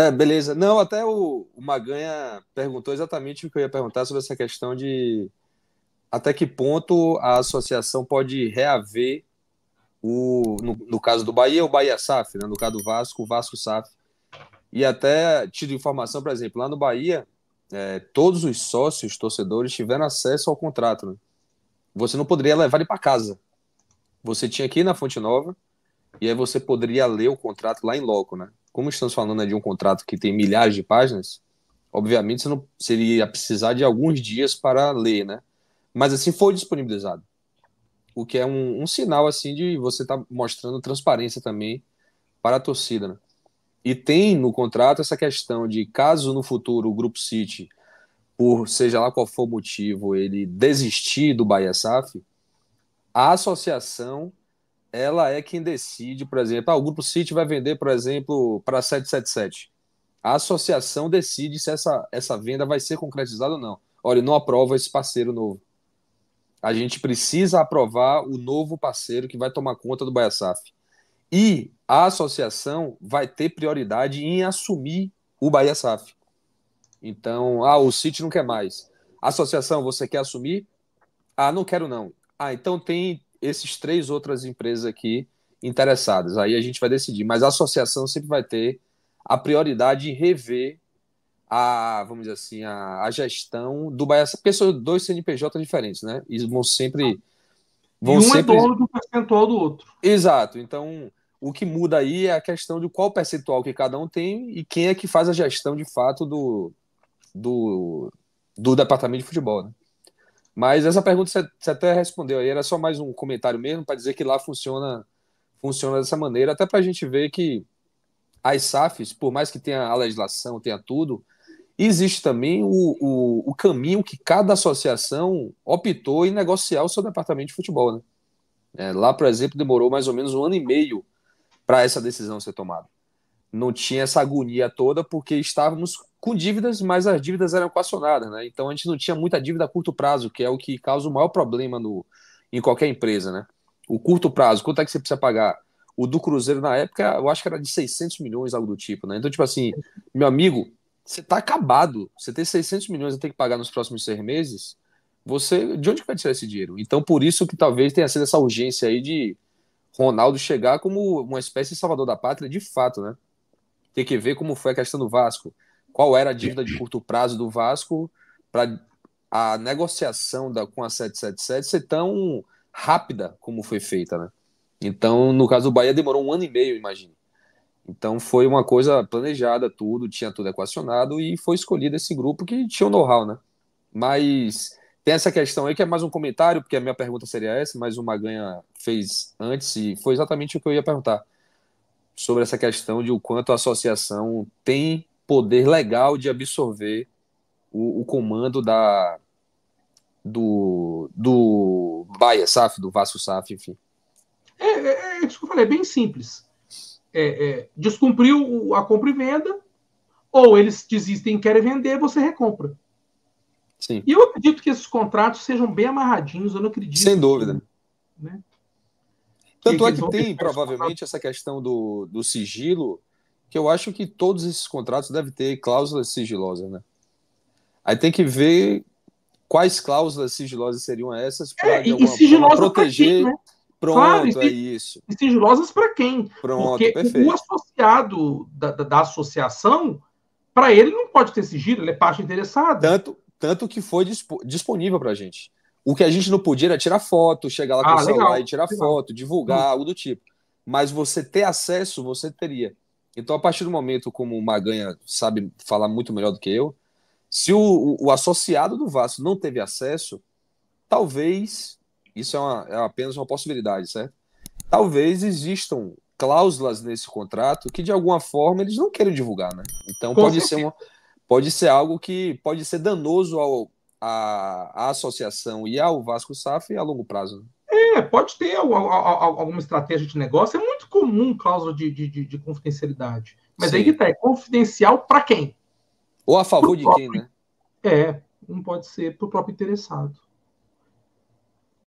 É, beleza. Não, até o, o Maganha perguntou exatamente o que eu ia perguntar sobre essa questão de até que ponto a associação pode reaver o, no, no caso do Bahia, o Bahia SAF, né? no caso do Vasco, o Vasco SAF. E até tido informação, por exemplo, lá no Bahia, é, todos os sócios, torcedores, tiveram acesso ao contrato. Né? Você não poderia levar ele para casa. Você tinha aqui na Fonte Nova e aí você poderia ler o contrato lá em loco, né? como estamos falando né, de um contrato que tem milhares de páginas, obviamente você não seria precisar de alguns dias para ler, né? Mas assim foi disponibilizado, o que é um, um sinal assim de você estar tá mostrando transparência também para a torcida. Né? E tem no contrato essa questão de caso no futuro o grupo City, por seja lá qual for o motivo, ele desistir do Bahia Saf, a associação ela é quem decide, por exemplo, ah, o Grupo City vai vender, por exemplo, para 777. A associação decide se essa, essa venda vai ser concretizada ou não. Olha, não aprova esse parceiro novo. A gente precisa aprovar o novo parceiro que vai tomar conta do Baia Saf. E a associação vai ter prioridade em assumir o Bahia Saf. Então, ah, o City não quer mais. Associação, você quer assumir? Ah, não quero não. Ah, então tem esses três outras empresas aqui interessadas. Aí a gente vai decidir. Mas a associação sempre vai ter a prioridade em rever a, vamos dizer assim, a, a gestão do Bahia. Porque são dois CNPJ diferentes, né? E vão sempre. Vão e um é sempre... é dono do percentual do outro. Exato. Então, o que muda aí é a questão de qual percentual que cada um tem e quem é que faz a gestão de fato do, do, do departamento de futebol, né? Mas essa pergunta você até respondeu aí, era só mais um comentário mesmo para dizer que lá funciona funciona dessa maneira, até para a gente ver que as SAFs, por mais que tenha a legislação, tenha tudo, existe também o, o, o, caminho que cada associação optou em negociar o seu departamento de futebol. Né? É, lá, por exemplo, demorou mais ou menos um ano e meio para essa decisão ser tomada não tinha essa agonia toda porque estávamos com dívidas, mas as dívidas eram equacionadas, né? Então a gente não tinha muita dívida a curto prazo, que é o que causa o maior problema no, em qualquer empresa, né? O curto prazo, quanto é que você precisa pagar? O do Cruzeiro na época, eu acho que era de 600 milhões, algo do tipo, né? Então, tipo assim, meu amigo, você tá acabado. Você tem 600 milhões a ter que pagar nos próximos seis meses, você, de onde vai tirar esse dinheiro? Então, por isso que talvez tenha sido essa urgência aí de Ronaldo chegar como uma espécie de salvador da pátria, de fato, né? Tem que ver como foi a questão do Vasco. Qual era a é. dívida de curto prazo do Vasco para a negociação da, com a 777 ser tão rápida como foi feita, né? Então, no caso do Bahia, demorou um ano e meio, imagine. Então, foi uma coisa planejada, tudo, tinha tudo equacionado e foi escolhido esse grupo que tinha o um know-how, né? Mas tem essa questão aí que é mais um comentário, porque a minha pergunta seria essa, mas o Maganha fez antes e foi exatamente o que eu ia perguntar sobre essa questão de o quanto a associação tem poder legal de absorver o, o comando da do, do Bahia SAF, do Vasco SAF, enfim. É, é, é isso que eu falei, é bem simples. É, é, descumpriu a compra e venda, ou eles desistem e querem vender, você recompra. Sim. E eu acredito que esses contratos sejam bem amarradinhos, eu não acredito. Sem dúvida. Né? Tanto é que tem, provavelmente, essa questão do, do sigilo, que eu acho que todos esses contratos devem ter cláusulas sigilosas, né? Aí tem que ver quais cláusulas sigilosas seriam essas para é, proteger. Né? Pronto, claro, é isso. E sigilosas para quem? Pronto, Porque perfeito. o associado da, da, da associação, para ele não pode ter sigilo, ele é parte interessada. Tanto, tanto que foi disponível para a gente. O que a gente não podia era tirar foto, chegar lá com ah, o celular legal. e tirar legal. foto, divulgar, hum. algo do tipo. Mas você ter acesso, você teria. Então, a partir do momento, como o Maganha sabe falar muito melhor do que eu, se o, o, o associado do Vasco não teve acesso, talvez, isso é, uma, é apenas uma possibilidade, certo? Talvez existam cláusulas nesse contrato que de alguma forma eles não querem divulgar, né? Então pode ser uma, pode ser algo que pode ser danoso ao a, a associação e ao Vasco SAF a longo prazo. Né? É, pode ter alguma estratégia de negócio. É muito comum cláusula de, de, de confidencialidade. Mas Sim. aí que tá, é confidencial para quem? Ou a favor pro de próprio, quem, né? É, não pode ser para o próprio interessado.